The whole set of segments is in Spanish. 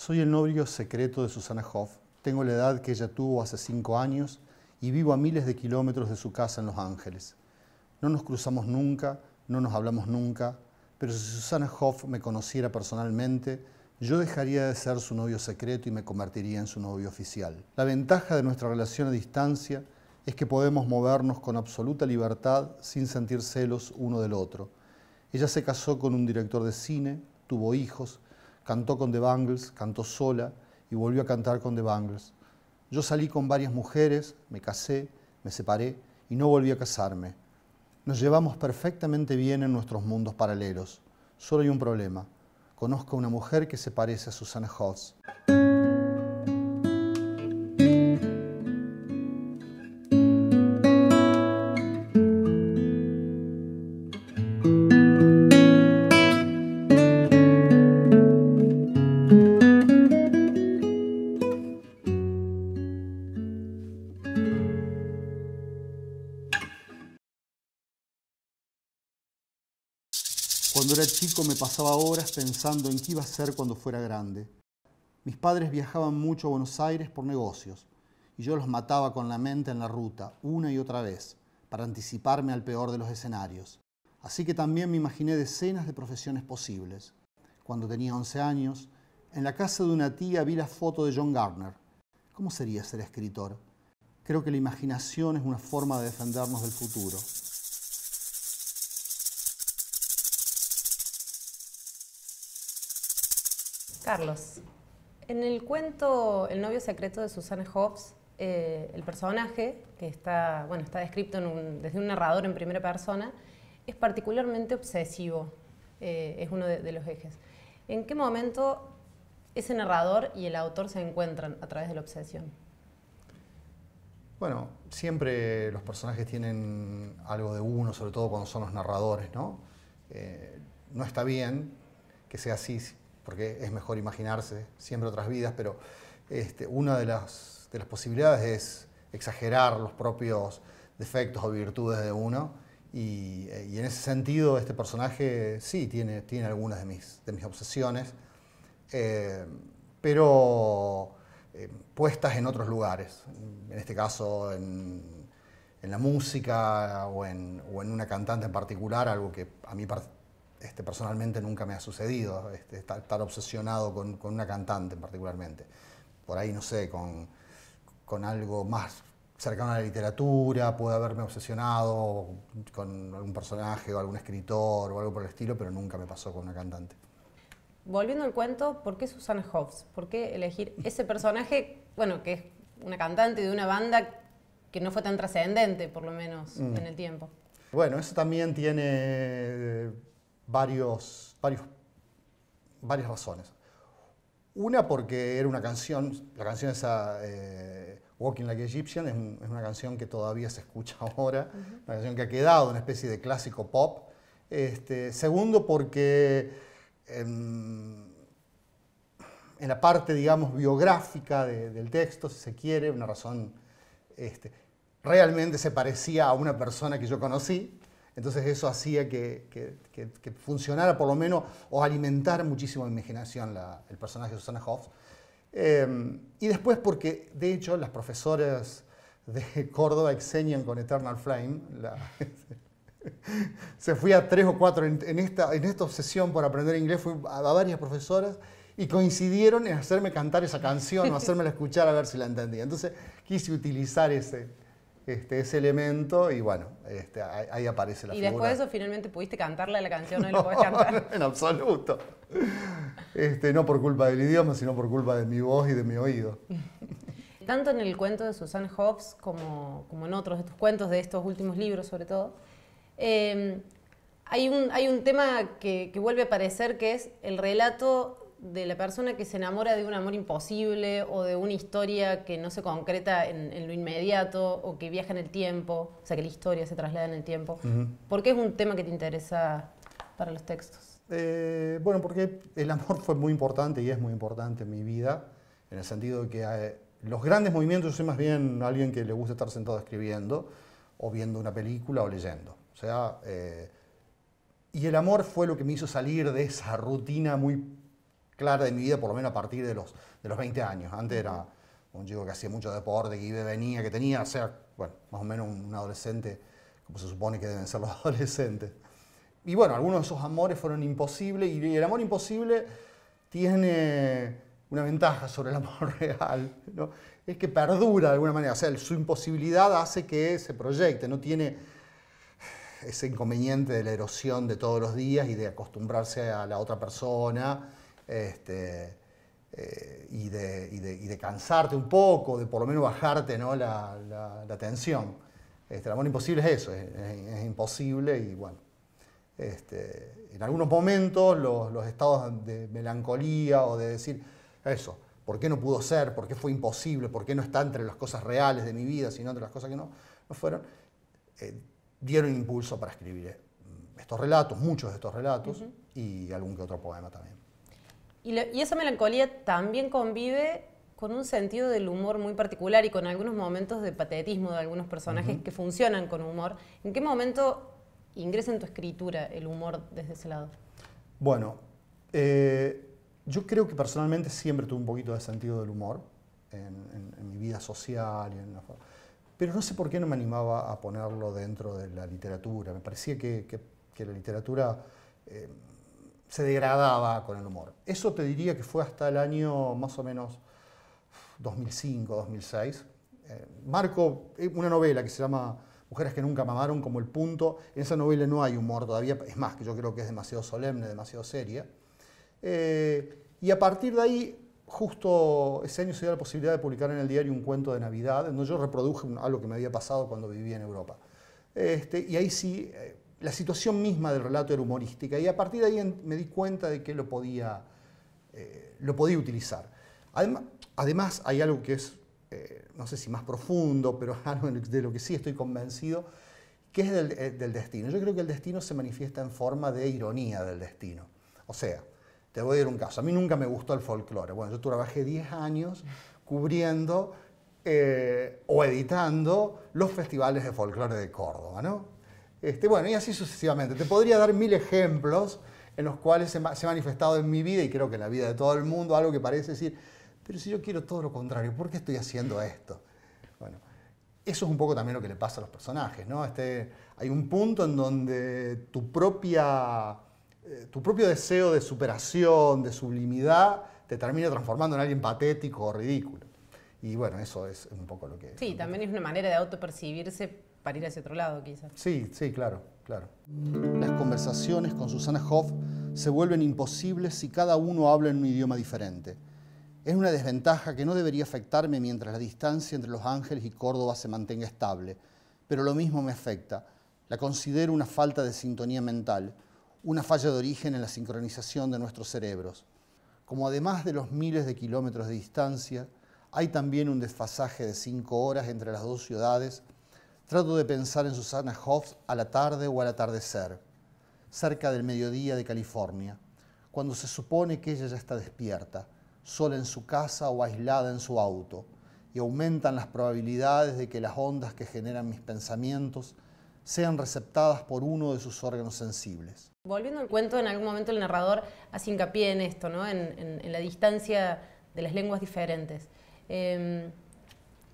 Soy el novio secreto de Susana Hoff. Tengo la edad que ella tuvo hace cinco años y vivo a miles de kilómetros de su casa en Los Ángeles. No nos cruzamos nunca, no nos hablamos nunca, pero si Susana Hoff me conociera personalmente, yo dejaría de ser su novio secreto y me convertiría en su novio oficial. La ventaja de nuestra relación a distancia es que podemos movernos con absoluta libertad sin sentir celos uno del otro. Ella se casó con un director de cine, tuvo hijos cantó con The Bangles, cantó sola y volvió a cantar con The Bangles. Yo salí con varias mujeres, me casé, me separé y no volví a casarme. Nos llevamos perfectamente bien en nuestros mundos paralelos. Solo hay un problema. Conozco a una mujer que se parece a Susana Hoss. era chico me pasaba horas pensando en qué iba a ser cuando fuera grande. Mis padres viajaban mucho a Buenos Aires por negocios y yo los mataba con la mente en la ruta, una y otra vez, para anticiparme al peor de los escenarios. Así que también me imaginé decenas de profesiones posibles. Cuando tenía 11 años, en la casa de una tía vi la foto de John Gardner. ¿Cómo sería ser escritor? Creo que la imaginación es una forma de defendernos del futuro. Carlos, en el cuento El novio secreto de Susana Hobbes eh, el personaje, que está, bueno, está descrito desde un narrador en primera persona, es particularmente obsesivo, eh, es uno de, los ejes. ¿En qué momento ese narrador y el autor se encuentran a través de la obsesión? Bueno, siempre los personajes tienen algo de uno, sobre todo cuando son los narradores, ¿no? Eh, no está bien que sea así porque es mejor imaginarse siempre otras vidas, pero este, una de las, de las posibilidades es exagerar los propios defectos o virtudes de uno. Y, eh, en ese sentido, este personaje sí tiene, tiene algunas de mis, de mis obsesiones, eh, pero eh, puestas en otros lugares. En este caso, en, en la música o o en, una cantante en particular, algo que a mí este, personalmente nunca me ha sucedido, este, estar, obsesionado con, una cantante particularmente. Por ahí, no sé, con, algo más cercano a la literatura, puede haberme obsesionado con algún personaje o algún escritor o algo por el estilo, pero nunca me pasó con una cantante. Volviendo al cuento, ¿por qué Susana Hobbs? ¿Por qué elegir ese personaje, bueno, que es una cantante de una banda que no fue tan trascendente, por lo menos, mm. en el tiempo? Bueno, eso también tiene varios, varios, varias razones. Una porque era una canción, la canción esa, eh, Walking Like Egyptian, es, una canción que todavía se escucha ahora, una canción que ha quedado una especie de clásico pop. Este, segundo porque em, en la parte, digamos, biográfica del texto, si se quiere, una razón, este, realmente se parecía a una persona que yo conocí, entonces eso hacía que, funcionara por lo menos o alimentara muchísimo la imaginación el personaje de Susana Hoff. Em, y después porque, de hecho, las profesoras de Córdoba enseñan con Eternal Flame. La, se fui a tres o cuatro en, esta, en esta obsesión por aprender inglés, fui a, varias profesoras y coincidieron en hacerme cantar esa canción o hacérmela escuchar a ver si la entendía. Entonces quise utilizar ese, este, ese elemento y bueno, este, ahí, aparece la ¿Y ¿Y después de eso finalmente pudiste cantarle la canción? No, lo podés cantar. en absoluto. Este, no por culpa del idioma, sino por culpa de mi voz y de mi oído. Tanto en el cuento de Susan Hobbes como, como en otros de tus cuentos, de estos últimos libros sobre todo, eh, hay, un, hay un tema que, que vuelve a aparecer que es el relato de la persona que se enamora de un amor imposible o de una historia que no se concreta en, lo inmediato o que viaja en el tiempo, o sea, que la historia se traslada en el tiempo. porque ¿Por qué es un tema que te interesa para los textos? Eh, bueno, porque el amor fue muy importante y es muy importante en mi vida, en el sentido de que eh, los grandes movimientos, yo soy más bien alguien que le gusta estar sentado escribiendo o viendo una película o leyendo. O sea, eh, y el amor fue lo que me hizo salir de esa rutina muy clara de mi vida, por lo menos a partir de los, de los 20 años. Antes era un chico que hacía mucho deporte, que iba venía, que tenía, o sea, bueno, más o menos un, adolescente, como se supone que deben ser los adolescentes. Y bueno, algunos de esos amores fueron imposibles y el amor imposible tiene una ventaja sobre el amor real, ¿no? es que perdura de alguna manera, o sea, su imposibilidad hace que se proyecte, no tiene ese inconveniente de la erosión de todos los días y de acostumbrarse a la otra persona este, eh, y, de, cansarte un poco, de por lo menos bajarte la, tensión. Este, el amor imposible es eso, es, imposible y bueno. Este, en algunos momentos los, estados de melancolía o de decir eso, ¿por qué no pudo ser? ¿Por qué fue imposible? ¿Por qué no está entre las cosas reales de mi vida, sino entre las cosas que no, fueron? Eh, dieron impulso para escribir eh, estos relatos, muchos de estos relatos y algún que otro poema también. Y, esa melancolía también convive con un sentido del humor muy particular y con algunos momentos de patetismo de algunos personajes que funcionan con humor. ¿En qué momento ingresa en tu escritura el humor desde ese lado? Bueno, eh, yo creo que personalmente siempre tuve un poquito de sentido del humor en, mi vida social y en pero no sé por qué no me animaba a ponerlo dentro de la literatura. Me parecía que, la literatura eh, se degradaba con el humor. Eso te diría que fue hasta el año más o menos 2005, 2006. Eh, marco eh, una novela que se llama Mujeres que nunca mamaron como el punto. En esa novela no hay humor todavía, es más, que yo creo que es demasiado solemne, demasiado seria. Eh, y a partir de ahí, justo ese año se dio la posibilidad de publicar en el diario un cuento de Navidad, donde yo reproduje algo que me había pasado cuando vivía en Europa. Este, y ahí sí, la situación misma del relato era humorística y a partir de ahí me di cuenta de que lo podía, eh, lo podía utilizar. Además, además, hay algo que es, eh, no sé si más profundo, pero algo de lo que sí estoy convencido, que es eh, del, destino. Yo creo que el destino se manifiesta en forma de ironía del destino. O sea, te voy a dar un caso. A mí nunca me gustó el folclore. Bueno, yo trabajé 10 años cubriendo o editando los festivales de folclore de Córdoba, ¿no? Este, bueno, y así sucesivamente. Te podría dar mil ejemplos en los cuales se, ha manifestado en mi vida y creo que en la vida de todo el mundo algo que parece decir, pero si yo quiero todo lo contrario, ¿por qué estoy haciendo esto? Bueno, eso es un poco también lo que le pasa a los personajes, ¿no? Este, hay un punto en donde tu, propia, eh, tu propio deseo de superación, de sublimidad, te termina transformando en alguien patético o ridículo. Y bueno, eso es un poco lo que... Sí, también es una manera de autopercibirse para ir otro lado quizás. Sí, sí, claro, claro. Las conversaciones con Susana Hoff se vuelven imposibles si cada uno habla en un idioma diferente. Es una desventaja que no debería afectarme mientras la distancia entre Los Ángeles y Córdoba se mantenga estable, pero lo mismo me afecta. La considero una falta de sintonía mental, una falla de origen en la sincronización de nuestros cerebros. Como además de los miles de kilómetros de distancia, hay también un desfasaje de cinco horas entre las dos ciudades Trato de pensar en Susana Hoff a la tarde o al atardecer, cerca del mediodía de California, cuando se supone que ella ya está despierta, sola en su casa o aislada en su auto, y aumentan las probabilidades de que las ondas que generan mis pensamientos sean receptadas por uno de sus órganos sensibles. Volviendo al cuento, en algún momento el narrador hace hincapié en esto, ¿no? en, la distancia de las lenguas diferentes. Em,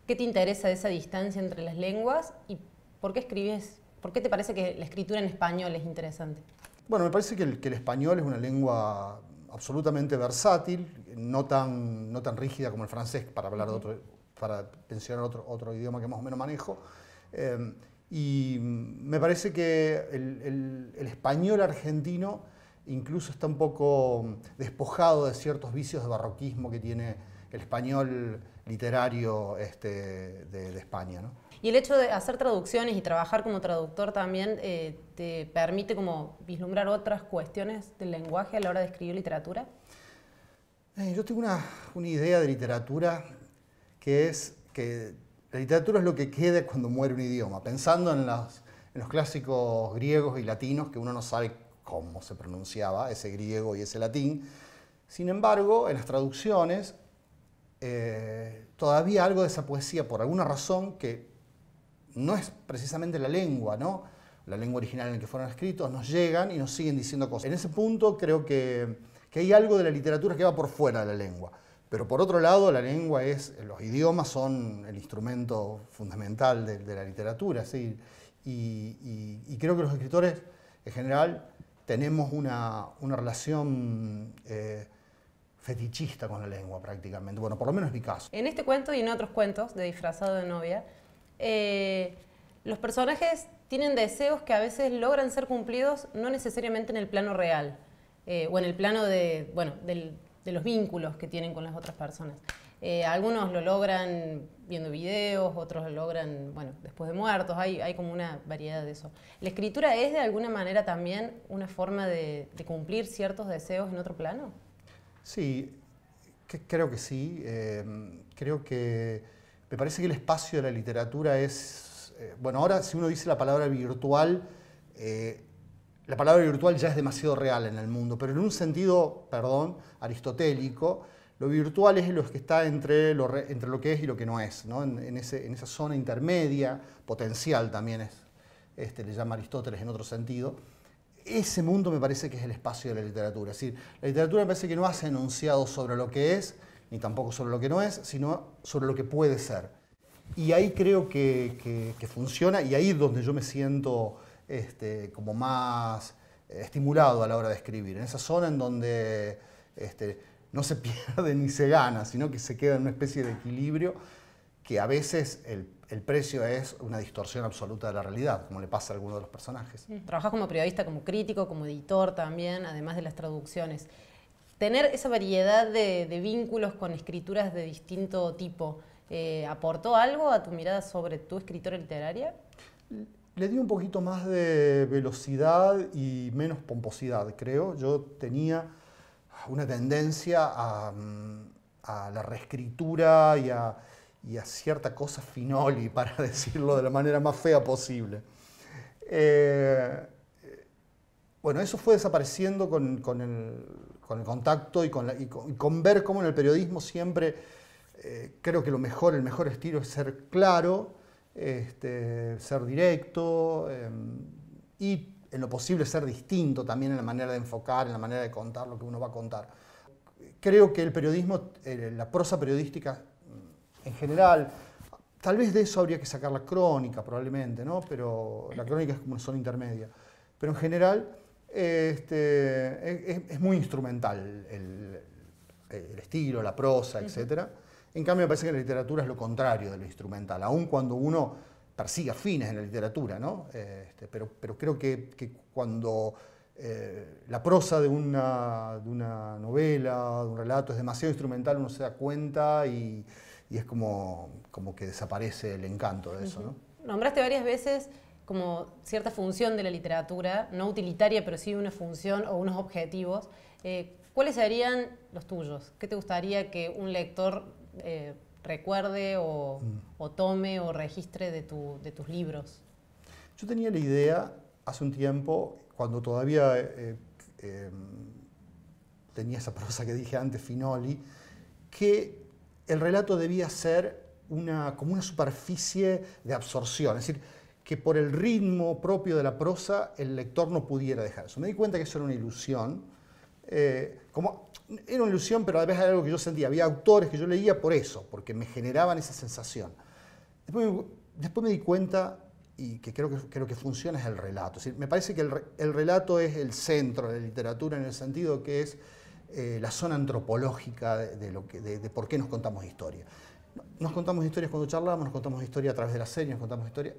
¿Qué te interesa de esa distancia entre las lenguas y por qué escribes? ¿Por qué te parece que la escritura en español es interesante? Bueno, me parece que el, español es una lengua absolutamente versátil, no tan, no tan rígida como el francés, para hablar de otro, para mencionar otro, otro idioma que más o menos manejo. Eh, y me parece que el, el, el, español argentino incluso está un poco despojado de ciertos vicios de barroquismo que tiene el español literario este, de, España. ¿no? Y el hecho de hacer traducciones y trabajar como traductor también eh, te permite como vislumbrar otras cuestiones del lenguaje a la hora de escribir literatura. Eh, yo tengo una, idea de literatura que es que la literatura es lo que queda cuando muere un idioma, pensando en los, en los clásicos griegos y latinos, que uno no sabe cómo se pronunciaba ese griego y ese latín. Sin embargo, en las traducciones eh, todavía algo de esa poesía, por alguna razón que no es precisamente la lengua, ¿no? la lengua original en la que fueron escritos, nos llegan y nos siguen diciendo cosas. En ese punto creo que, hay algo de la literatura que va por fuera de la lengua. Pero por otro lado, la lengua es, los idiomas son el instrumento fundamental de, la literatura, ¿sí? y, creo que los escritores en general tenemos una, relación eh, fetichista con la lengua prácticamente. Bueno, por lo menos es mi caso. En este cuento y en otros cuentos de disfrazado de novia, eh, los personajes tienen deseos que a veces logran ser cumplidos no necesariamente en el plano real eh, o en el plano de, de los vínculos que tienen con las otras personas. Eh, algunos lo logran viendo videos, otros lo logran, bueno, después de muertos, hay, como una variedad de eso. ¿La escritura es de alguna manera también una forma de cumplir ciertos deseos en otro plano? Sí, creo que sí. Em, creo que me parece que el espacio de la literatura es, eh, bueno, ahora si uno dice la palabra virtual, eh, la palabra virtual ya es demasiado real en el mundo, pero en un sentido, perdón, aristotélico, lo virtual es lo que está entre lo, entre lo que es y lo que no es, ¿no? En, en, ese, en, esa zona intermedia, potencial también es, este, le llama Aristóteles en otro sentido, ese mundo me parece que es el espacio de la literatura. Es decir, la literatura me parece que no hace enunciados sobre lo que es, ni tampoco sobre lo que no es, sino sobre lo que puede ser. Y ahí creo que, funciona y ahí es donde yo me siento este, como más eh, estimulado a la hora de escribir, en esa zona en donde este, no se pierde ni se gana, sino que se queda en una especie de equilibrio que a veces el el precio es una distorsión absoluta de la realidad, como le pasa a alguno de los personajes. Trabajas como periodista, como crítico, como editor también, además de las traducciones. Tener esa variedad de, vínculos con escrituras de distinto tipo, eh, ¿aportó algo a tu mirada sobre tu escritora literaria? Le di un poquito más de velocidad y menos pomposidad, creo. Yo tenía una tendencia a mm, la reescritura y a y a cierta cosa finoli, para decirlo de la manera más fea posible. Eh, bueno, eso fue desapareciendo con, el, contacto y con, con, ver cómo en el periodismo siempre eh, creo que lo mejor, el mejor estilo es ser claro, este, ser directo eh, y en lo posible ser distinto también en la manera de enfocar, en la manera de contar lo que uno va a contar. Creo que el periodismo, la prosa periodística en general. Tal vez de eso habría que sacar la crónica, probablemente, ¿no? Pero la crónica es como una zona intermedia. Pero en general este, es, muy instrumental el, estilo, la prosa, etc. En cambio, me parece que la literatura es lo contrario de lo instrumental, aun cuando uno persiga fines en la literatura, ¿no? Este, pero, pero creo que, cuando eh, la prosa de una, de una novela, de un relato es demasiado instrumental, uno se da cuenta y y es como, como que desaparece el encanto de eso. ¿no? Nombraste varias veces como cierta función de la literatura, no utilitaria, pero sí una función o unos objetivos. Eh, ¿Cuáles serían los tuyos? ¿Qué te gustaría que un lector eh, recuerde o, mm. o, tome o registre de, de, tus libros? Yo tenía la idea hace un tiempo, cuando todavía eh, em, tenía esa prosa que dije antes, Finoli, que el relato debía ser una, como una superficie de absorción, es decir, que por el ritmo propio de la prosa el lector no pudiera dejar eso. Me di cuenta que eso era una ilusión, eh, como, era una ilusión, pero a la vez era algo que yo sentía. Había autores que yo leía por eso, porque me generaban esa sensación. Después me, di cuenta, y que creo, que creo que funciona, es el relato. Es me parece que el relato es el centro de la literatura en el sentido que es eh, la zona antropológica de, lo que, de, por qué nos contamos historia. Nos contamos historias cuando charlamos, nos contamos historia a través de las serie, nos contamos historia.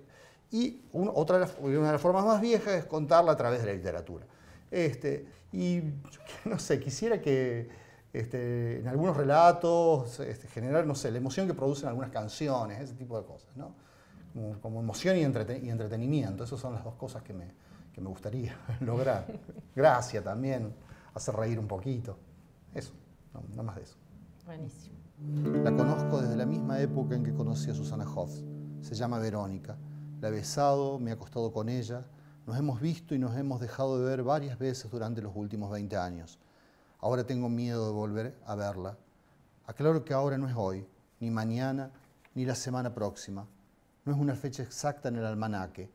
Y otra, una de las formas más viejas es contarla a través de la literatura. Este, y no sé, quisiera que este, en algunos relatos este, generar, no sé, la emoción que producen algunas canciones, ese tipo de cosas, ¿no? Como, emoción y, entretenimiento. Esas son las dos cosas que me, que me gustaría lograr. Gracia también, hacer reír un poquito. Eso, no, más de eso. Buenísimo. La conozco desde la misma época en que conocí a Susana Hoff. Se llama Verónica. La he besado, me he acostado con ella. Nos hemos visto y nos hemos dejado de ver varias veces durante los últimos 20 años. Ahora tengo miedo de volver a verla. Aclaro que ahora no es hoy, ni mañana, ni la semana próxima. No es una fecha exacta en el almanaque.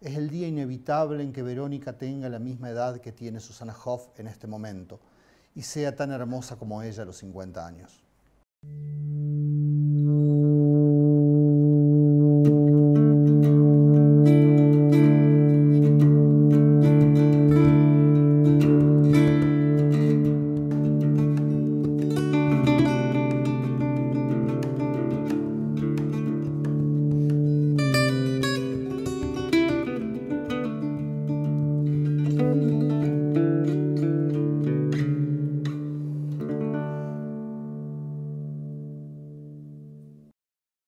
Es el día inevitable en que Verónica tenga la misma edad que tiene Susana Hoff en este momento y sea tan hermosa como ella a los 50 años.